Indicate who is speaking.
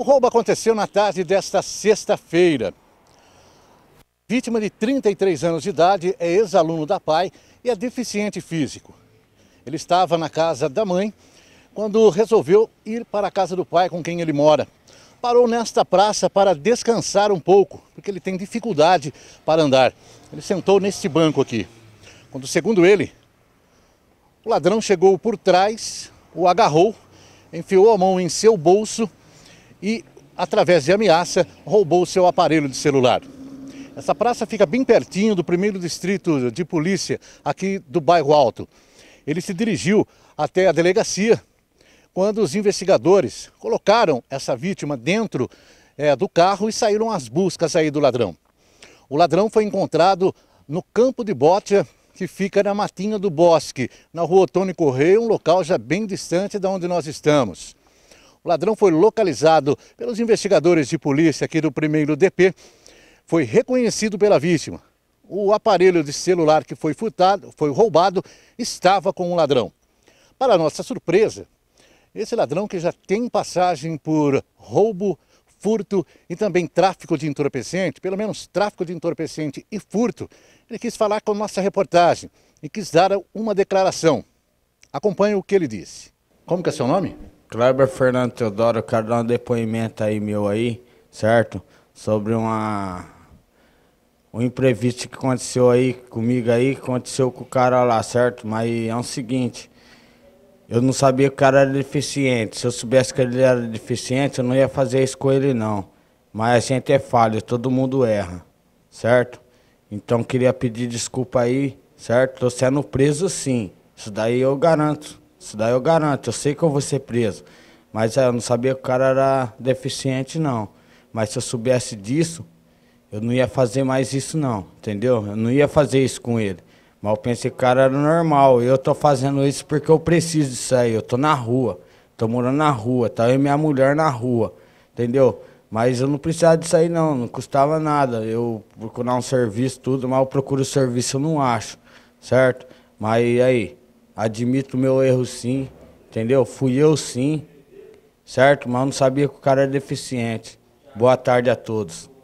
Speaker 1: O roubo aconteceu na tarde desta sexta-feira. Vítima de 33 anos de idade, é ex-aluno da PAI e é deficiente físico. Ele estava na casa da mãe quando resolveu ir para a casa do pai com quem ele mora. Parou nesta praça para descansar um pouco, porque ele tem dificuldade para andar. Ele sentou neste banco aqui. Quando, segundo ele, o ladrão chegou por trás, o agarrou, enfiou a mão em seu bolso e, através de ameaça, roubou seu aparelho de celular. Essa praça fica bem pertinho do primeiro distrito de polícia aqui do bairro Alto. Ele se dirigiu até a delegacia quando os investigadores colocaram essa vítima dentro é, do carro e saíram as buscas aí do ladrão. O ladrão foi encontrado no campo de bote que fica na Matinha do Bosque, na rua Tony Correia, um local já bem distante de onde nós estamos. O ladrão foi localizado pelos investigadores de polícia aqui do primeiro DP, foi reconhecido pela vítima. O aparelho de celular que foi furtado, foi roubado, estava com o ladrão. Para nossa surpresa, esse ladrão que já tem passagem por roubo, furto e também tráfico de entorpecente, pelo menos tráfico de entorpecente e furto, ele quis falar com nossa reportagem e quis dar uma declaração. Acompanhe o que ele disse. Como que é seu nome? Kleber Fernando Teodoro, eu quero dar um depoimento
Speaker 2: aí meu aí, certo? Sobre uma um imprevisto que aconteceu aí comigo aí, aconteceu com o cara lá, certo? Mas é o seguinte, eu não sabia que o cara era deficiente. Se eu soubesse que ele era deficiente, eu não ia fazer isso com ele não. Mas a gente é falha, todo mundo erra, certo? Então queria pedir desculpa aí, certo? Tô sendo preso sim. Isso daí eu garanto. Isso daí eu garanto, eu sei que eu vou ser preso. Mas eh, eu não sabia que o cara era deficiente, não. Mas se eu soubesse disso, eu não ia fazer mais isso, não, entendeu? Eu não ia fazer isso com ele. Mas eu pensei que o cara era normal. Eu tô fazendo isso porque eu preciso disso aí. Eu tô na rua. Tô morando na rua, tá? Eu e minha mulher na rua, entendeu? Mas eu não precisava disso aí, não. Não custava nada. Eu procurar um serviço, tudo, mas eu procuro serviço, eu não acho, certo? Mas aí? admito o meu erro sim, entendeu? Fui eu sim, certo? Mas não sabia que o cara é deficiente. Boa tarde a todos.